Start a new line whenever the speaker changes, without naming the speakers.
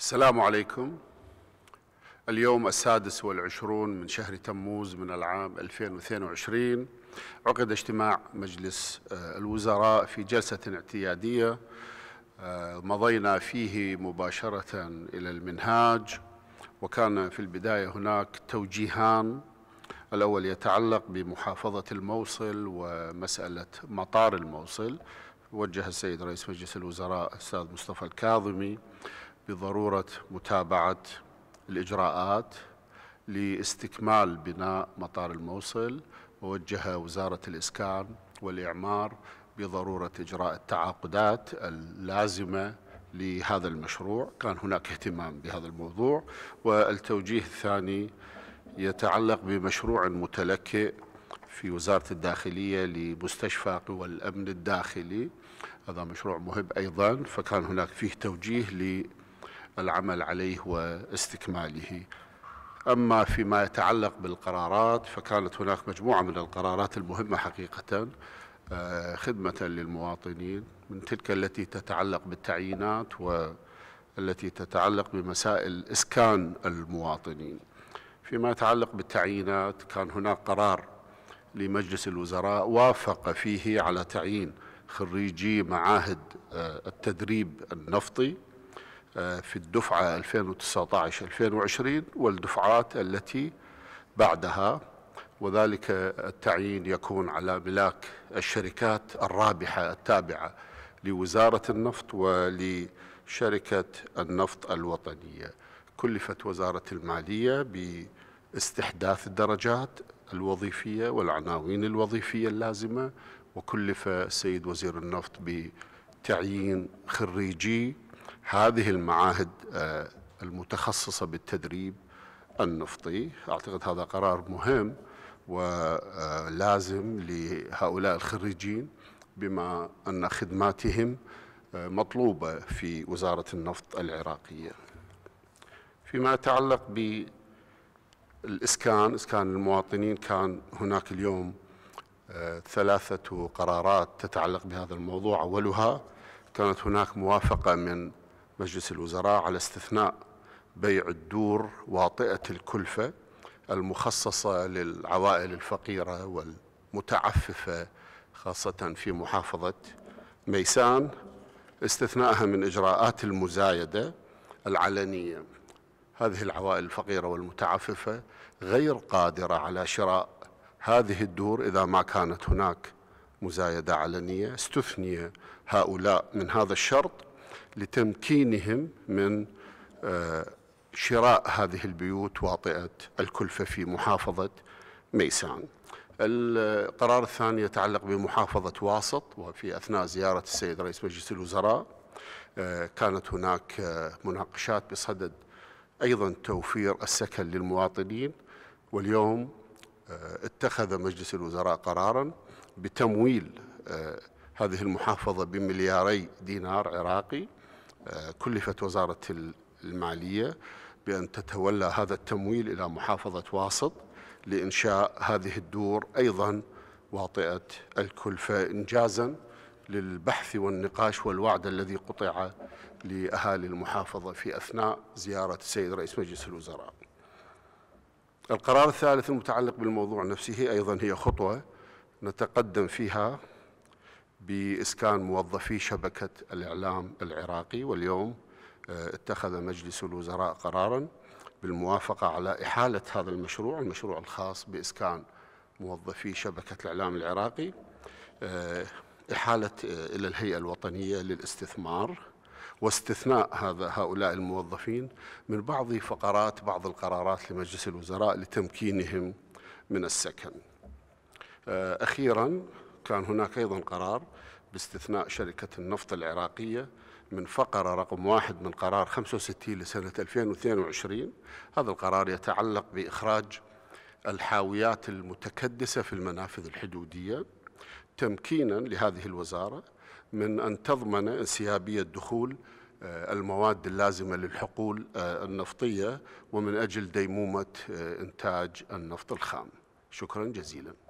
السلام عليكم اليوم السادس والعشرون من شهر تموز من العام 2022 عقد اجتماع مجلس آه، الوزراء في جلسة اعتيادية آه، مضينا فيه مباشرة إلى المنهاج وكان في البداية هناك توجيهان الأول يتعلق بمحافظة الموصل ومسألة مطار الموصل وجه السيد رئيس مجلس الوزراء الأستاذ مصطفى الكاظمي بضروره متابعه الاجراءات لاستكمال بناء مطار الموصل ووجه وزاره الاسكان والاعمار بضروره اجراء التعاقدات اللازمه لهذا المشروع كان هناك اهتمام بهذا الموضوع والتوجيه الثاني يتعلق بمشروع متلكئ في وزارة الداخلية لمستشفى قوى الأمن الداخلي هذا مشروع مهم أيضا فكان هناك فيه توجيه العمل عليه واستكماله أما فيما يتعلق بالقرارات فكانت هناك مجموعة من القرارات المهمة حقيقة آه، خدمة للمواطنين من تلك التي تتعلق بالتعيينات والتي تتعلق بمسائل إسكان المواطنين فيما يتعلق بالتعيينات كان هناك قرار لمجلس الوزراء وافق فيه على تعيين خريجي معاهد آه، التدريب النفطي آه، في الدفعة 2019-2020 والدفعات التي بعدها وذلك التعيين يكون على ملاك الشركات الرابحة التابعة لوزارة النفط ولشركة النفط الوطنية كلفت وزارة المالية باستحداث الدرجات الوظيفية والعناوين الوظيفية اللازمة وكلف السيد وزير النفط بتعيين خريجي هذه المعاهد آه، المتخصصة بالتدريب النفطي أعتقد هذا قرار مهم ولازم آه، لهؤلاء الخريجين بما أن خدماتهم آه، مطلوبة في وزارة النفط العراقية فيما يتعلق بالإسكان إسكان المواطنين كان هناك اليوم ثلاثة قرارات تتعلق بهذا الموضوع أولها كانت هناك موافقة من مجلس الوزراء على استثناء بيع الدور واطئة الكلفة المخصصة للعوائل الفقيرة والمتعففة خاصة في محافظة ميسان استثنائها من إجراءات المزايدة العلنية هذه العوائل الفقيرة والمتعففة غير قادرة على شراء هذه الدور إذا ما كانت هناك مزايدة علنية استثني هؤلاء من هذا الشرط لتمكينهم من آه، شراء هذه البيوت واطئة الكلفة في محافظة ميسان القرار الثاني يتعلق بمحافظة واسط وفي أثناء زيارة السيد رئيس مجلس الوزراء آه، كانت هناك آه، مناقشات بصدد أيضا توفير السكن للمواطنين واليوم اتخذ مجلس الوزراء قرارا بتمويل هذه المحافظة بملياري دينار عراقي آه، كلفت وزارة المالية بأن تتولى هذا التمويل إلى محافظة واسط لإنشاء هذه الدور أيضا واطئة الكلفة إنجازا للبحث والنقاش والوعد الذي قطع لأهالي المحافظة في أثناء زيارة السيد رئيس مجلس الوزراء القرار الثالث المتعلق بالموضوع نفسه أيضا هي خطوة نتقدم فيها بإسكان موظفي شبكة الإعلام العراقي واليوم آه، اتخذ مجلس الوزراء قرارا بالموافقة على إحالة هذا المشروع المشروع الخاص بإسكان موظفي شبكة الإعلام العراقي آه، إحالة آه، إلى الهيئة الوطنية للاستثمار واستثناء هذا هؤلاء الموظفين من بعض فقرات بعض القرارات لمجلس الوزراء لتمكينهم من السكن أخيرا كان هناك أيضا قرار باستثناء شركة النفط العراقية من فقرة رقم واحد من قرار 65 لسنة 2022 هذا القرار يتعلق بإخراج الحاويات المتكدسة في المنافذ الحدودية تمكينا لهذه الوزارة من أن تضمن انسيابية دخول آه، المواد اللازمة للحقول آه، النفطية ومن أجل ديمومة آه، إنتاج النفط الخام شكرا جزيلا